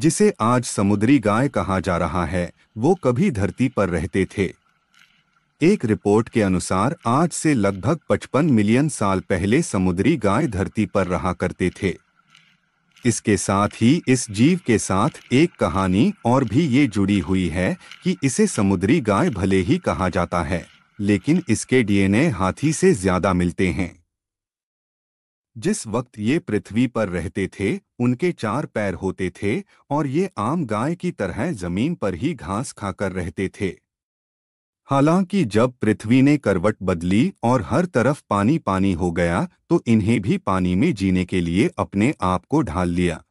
जिसे आज समुद्री गाय कहा जा रहा है वो कभी धरती पर रहते थे एक रिपोर्ट के अनुसार आज से लगभग 55 मिलियन साल पहले समुद्री गाय धरती पर रहा करते थे इसके साथ ही इस जीव के साथ एक कहानी और भी ये जुड़ी हुई है कि इसे समुद्री गाय भले ही कहा जाता है लेकिन इसके डीएनए हाथी से ज्यादा मिलते हैं जिस वक्त ये पृथ्वी पर रहते थे उनके चार पैर होते थे और ये आम गाय की तरह जमीन पर ही घास खाकर रहते थे हालांकि जब पृथ्वी ने करवट बदली और हर तरफ पानी पानी हो गया तो इन्हें भी पानी में जीने के लिए अपने आप को ढाल लिया